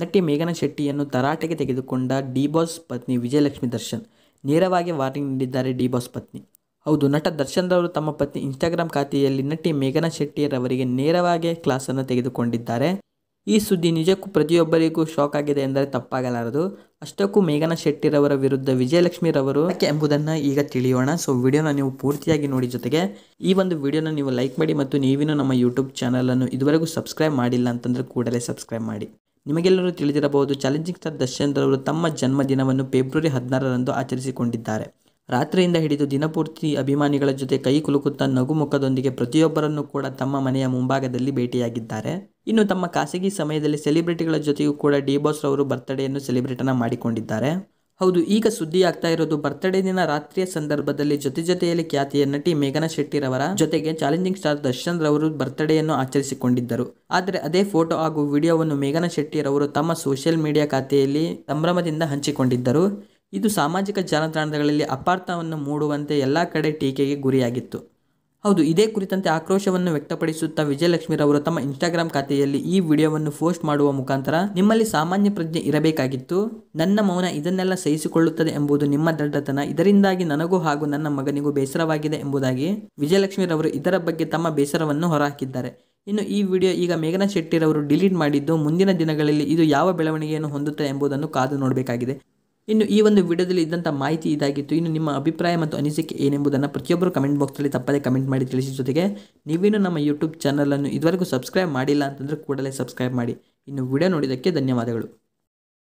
ನಟಿ ಮೇಘನಾ ಶೆಟ್ಟಿಯನ್ನು ತರಾಟೆಗೆ ತೆಗೆದುಕೊಂಡ ಡಿ ಬಾಸ್ ಪತ್ನಿ ವಿಜಯಲಕ್ಷ್ಮಿ ದರ್ಶನ್ ನೇರವಾಗಿ ವಾರ್ನಿಂಗ್ ನೀಡಿದ್ದಾರೆ ಡಿ ಬಾಸ್ ಪತ್ನಿ ಹೌದು ನಟ ದರ್ಶನ್ ರವರು ತಮ್ಮ ಪತ್ನಿ ಇನ್ಸ್ಟಾಗ್ರಾಮ್ ಖಾತೆಯಲ್ಲಿ ನಟಿ ಮೇಘನಾ ಶೆಟ್ಟಿಯರವರಿಗೆ ನೇರವಾಗಿ ಕ್ಲಾಸನ್ನು ತೆಗೆದುಕೊಂಡಿದ್ದಾರೆ ಈ ಸುದ್ದಿ ನಿಜಕ್ಕೂ ಪ್ರತಿಯೊಬ್ಬರಿಗೂ ಶಾಕ್ ಆಗಿದೆ ಎಂದರೆ ತಪ್ಪಾಗಲಾರದು ಅಷ್ಟಕ್ಕೂ ಮೇಘನಾ ಶೆಟ್ಟಿರವರ ವಿರುದ್ಧ ವಿಜಯಲಕ್ಷ್ಮಿರವರು ಯಾಕೆ ಎಂಬುದನ್ನು ಈಗ ತಿಳಿಯೋಣ ಸೊ ವಿಡಿಯೋನ ನೀವು ಪೂರ್ತಿಯಾಗಿ ನೋಡಿ ಜೊತೆಗೆ ಈ ಒಂದು ವಿಡಿಯೋನ ನೀವು ಲೈಕ್ ಮಾಡಿ ಮತ್ತು ನೀವಿನೂ ನಮ್ಮ ಯೂಟ್ಯೂಬ್ ಚಾನಲನ್ನು ಇದುವರೆಗೂ ಸಬ್ಸ್ಕ್ರೈಬ್ ಮಾಡಿಲ್ಲ ಅಂತಂದರೆ ಕೂಡಲೇ ಸಬ್ಸ್ಕ್ರೈಬ್ ಮಾಡಿ ನಿಮಗೆಲ್ಲರೂ ತಿಳಿದಿರಬಹುದು ಚಾಲೆಂಜಿಂಗ್ ಸ್ಟಾರ್ ದರ್ಶನ್ ರವರು ತಮ್ಮ ಜನ್ಮದಿನವನ್ನು ಫೆಬ್ರವರಿ ಹದಿನಾರರಂದು ಆಚರಿಸಿಕೊಂಡಿದ್ದಾರೆ ರಾತ್ರಿಯಿಂದ ಹಿಡಿದು ದಿನಪೂರ್ತಿ ಅಭಿಮಾನಿಗಳ ಜೊತೆ ಕೈ ಕುಲುಕುತ್ತಾ ನಗುಮುಖದೊಂದಿಗೆ ಪ್ರತಿಯೊಬ್ಬರನ್ನು ಕೂಡ ತಮ್ಮ ಮನೆಯ ಮುಂಭಾಗದಲ್ಲಿ ಭೇಟಿಯಾಗಿದ್ದಾರೆ ಇನ್ನು ತಮ್ಮ ಖಾಸಗಿ ಸಮಯದಲ್ಲಿ ಸೆಲೆಬ್ರಿಟಿಗಳ ಜೊತೆಗೂ ಕೂಡ ಡಿ ಬಾಸ್ ರವರು ಬರ್ತ್ಡೇಯನ್ನು ಸೆಲೆಬ್ರೇಟನ್ನು ಮಾಡಿಕೊಂಡಿದ್ದಾರೆ ಹೌದು ಈಗ ಸುದ್ದಿ ಆಗ್ತಾ ಇರೋದು ಬರ್ತ್ಡೇ ದಿನ ರಾತ್ರಿಯ ಸಂದರ್ಭದಲ್ಲಿ ಜೊತೆ ಜೊತೆಯಲ್ಲಿ ಖ್ಯಾತಿಯ ನಟಿ ಮೇಘನಾ ಶೆಟ್ಟಿರವರ ಜೊತೆಗೆ ಚಾಲೆಂಜಿಂಗ್ ಸ್ಟಾರ್ ದರ್ಶನ್ ರವರು ಬರ್ತ್ಡೇಯನ್ನು ಆಚರಿಸಿಕೊಂಡಿದ್ದರು ಆದರೆ ಅದೇ ಫೋಟೋ ಹಾಗೂ ವಿಡಿಯೋವನ್ನು ಮೇಘನಾ ಶೆಟ್ಟಿರವರು ತಮ್ಮ ಸೋಷಿಯಲ್ ಮೀಡಿಯಾ ಖಾತೆಯಲ್ಲಿ ಸಂಭ್ರಮದಿಂದ ಹಂಚಿಕೊಂಡಿದ್ದರು ಇದು ಸಾಮಾಜಿಕ ಜಾಲತಾಣಗಳಲ್ಲಿ ಅಪಾರ್ಥವನ್ನು ಮೂಡುವಂತೆ ಎಲ್ಲ ಕಡೆ ಟೀಕೆಗೆ ಗುರಿಯಾಗಿತ್ತು ಹೌದು ಇದೇ ಕುರಿತಂತೆ ಆಕ್ರೋಶವನ್ನು ವ್ಯಕ್ತಪಡಿಸುತ್ತಾ ವಿಜಯಲಕ್ಷ್ಮಿರವರು ತಮ್ಮ ಇನ್ಸ್ಟಾಗ್ರಾಮ್ ಖಾತೆಯಲ್ಲಿ ಈ ವಿಡಿಯೋವನ್ನು ಪೋಸ್ಟ್ ಮಾಡುವ ಮುಖಾಂತರ ನಿಮ್ಮಲ್ಲಿ ಸಾಮಾನ್ಯ ಪ್ರಜ್ಞೆ ಇರಬೇಕಾಗಿತ್ತು ನನ್ನ ಮೌನ ಇದನ್ನೆಲ್ಲ ಸಹಿಸಿಕೊಳ್ಳುತ್ತದೆ ಎಂಬುದು ನಿಮ್ಮ ದಡ್ಡತನ ಇದರಿಂದಾಗಿ ನನಗೂ ಹಾಗೂ ನನ್ನ ಮಗನಿಗೂ ಬೇಸರವಾಗಿದೆ ಎಂಬುದಾಗಿ ವಿಜಯಲಕ್ಷ್ಮಿರವರು ಇದರ ಬಗ್ಗೆ ತಮ್ಮ ಬೇಸರವನ್ನು ಹೊರಹಾಕಿದ್ದಾರೆ ಇನ್ನು ಈ ವಿಡಿಯೋ ಈಗ ಮೇಘನಾ ಶೆಟ್ಟಿರವರು ಡಿಲೀಟ್ ಮಾಡಿದ್ದು ಮುಂದಿನ ದಿನಗಳಲ್ಲಿ ಇದು ಯಾವ ಬೆಳವಣಿಗೆಯನ್ನು ಹೊಂದುತ್ತೆ ಎಂಬುದನ್ನು ಕಾದು ನೋಡಬೇಕಾಗಿದೆ ಇನ್ನು ಈ ಒಂದು ವಿಡಿಯೋದಲ್ಲಿ ಇದ್ದಂಥ ಮಾಹಿತಿ ಇದಾಗಿತ್ತು ಇನ್ನು ನಿಮ್ಮ ಅಭಿಪ್ರಾಯ ಮತ್ತು ಅನಿಸಿಕೆ ಏನೆಂಬುದನ್ನು ಪ್ರತಿಯೊಬ್ಬರು ಕಮೆಂಟ್ ಬಾಕ್ಸಲ್ಲಿ ತಪ್ಪದೇ ಕಮೆಂಟ್ ಮಾಡಿ ತಿಳಿಸಿ ಜೊತೆಗೆ ನೀವೇನು ನಮ್ಮ ಯೂಟ್ಯೂಬ್ ಚಾನಲನ್ನು ಇದುವರೆಗೂ ಸಬ್ಸ್ಕ್ರೈಬ್ ಮಾಡಿಲ್ಲ ಅಂತಂದರೆ ಕೂಡಲೇ ಸಬ್ಸ್ಕ್ರೈಬ್ ಮಾಡಿ ಇನ್ನು ವಿಡಿಯೋ ನೋಡಿದ್ದಕ್ಕೆ ಧನ್ಯವಾದಗಳು